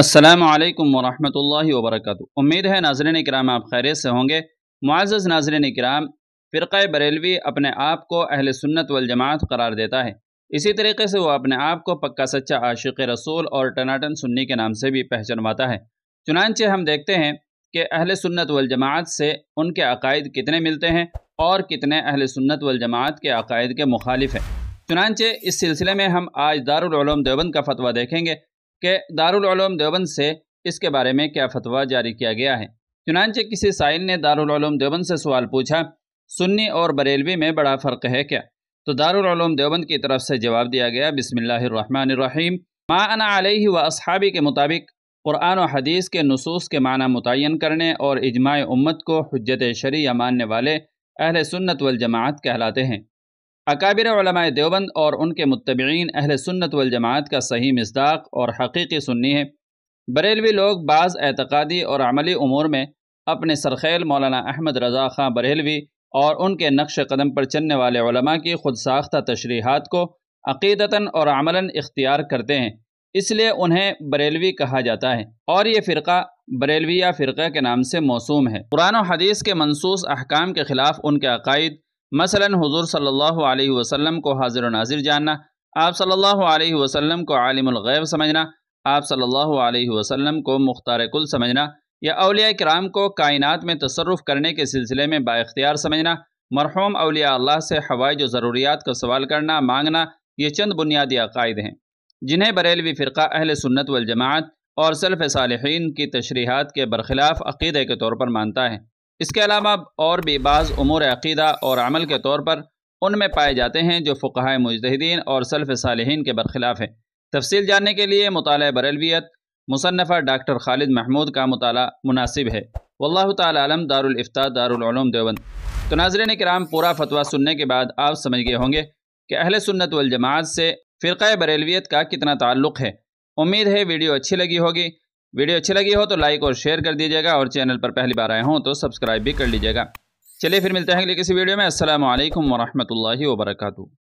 السلام علیکم ورحمۃ اللہ وبرکاتہ امید ہے ناظرین کرام آپ خیریت سے ہوں گے معزز ناظرین کرام فرقہ بریلوی اپنے آپ کو اہل سنت والجماعت قرار دیتا ہے اسی طریقے سے وہ اپنے آپ کو پکا سچا عاشق رسول اور ٹناٹن سنی کے نام سے بھی پہچنواتا ہے چنانچہ ہم دیکھتے ہیں کہ اہل سنت والجماعت سے ان کے عقائد کتنے ملتے ہیں اور کتنے اہل سنت والجماعت کے عقائد کے مخالف ہیں چنانچہ اس سلسلے میں ہم آج دارالعلوم دیوبند کا فتویٰ دیکھیں گے کہ دار العلوم دیوبند سے اس کے بارے میں کیا فتویٰ جاری کیا گیا ہے چنانچہ کسی سائل نے دار العلوم دیوبند سے سوال پوچھا سنی اور بریلوی میں بڑا فرق ہے کیا تو دار العلوم دیوبند کی طرف سے جواب دیا گیا بسم اللہ الرحمن الرحیم ما انا علیہ و اصحابی کے مطابق قرآن و حدیث کے نصوص کے معنی متعین کرنے اور اجماع امت کو حجت شریع ماننے والے اہل سنت والجماعت کہلاتے ہیں اکابر علماء دیوبند اور ان کے متبعین اہل سنت والجماعت کا صحیح مصداق اور حقیقی سنی ہے بریلوی لوگ بعض اعتقادی اور عملی امور میں اپنے سرخیل مولانا احمد رضا خاں بریلوی اور ان کے نقش قدم پر چلنے والے علماء کی خود ساختہ تشریحات کو عقیدتاً اور عملاً اختیار کرتے ہیں اس لیے انہیں بریلوی کہا جاتا ہے اور یہ فرقہ بریلویہ فرقہ کے نام سے موسوم ہے قرآن و حدیث کے منصوص احکام کے خلاف ان کے عقائد مثلا حضور صلی اللہ علیہ وسلم کو حاضر و ناظر جاننا آپ صلی اللہ علیہ وسلم کو عالم الغیب سمجھنا آپ صلی اللہ علیہ وسلم کو مختار کل سمجھنا یا اولیاء کرام کو کائنات میں تصرف کرنے کے سلسلے میں بااختیار سمجھنا مرحوم اولیاء اللہ سے ہوائی جو ضروریات کا سوال کرنا مانگنا یہ چند بنیادی عقائد ہیں جنہیں بریلوی فرقہ اہل سنت والجماعت اور سلف صالحین کی تشریحات کے برخلاف عقیدے کے طور پر مانتا ہے اس کے علاوہ اور بھی بعض امور عقیدہ اور عمل کے طور پر ان میں پائے جاتے ہیں جو فقہ مجتہدین اور سلف صالحین کے برخلاف ہیں تفصیل جاننے کے لیے مطالعہ بریلویت مصنفہ ڈاکٹر خالد محمود کا مطالعہ مناسب ہے واللہ تعالی عالم دار الافتاء دار العلوم دیوبند تو ناظرین کرام پورا فتویٰ سننے کے بعد آپ سمجھ گئے ہوں گے کہ اہل سنت والجماعت سے فرقہ بریلویت کا کتنا تعلق ہے امید ہے ویڈیو اچھی لگی ہوگی ویڈیو اچھی لگی ہو تو لائک اور شیئر کر دیجیے گا اور چینل پر پہلی بار آئے ہوں تو سبسکرائب بھی کر لیجیے گا چلیے پھر ملتے ہیں اگلی کسی ویڈیو میں السلام علیکم ورحمۃ اللہ وبرکاتہ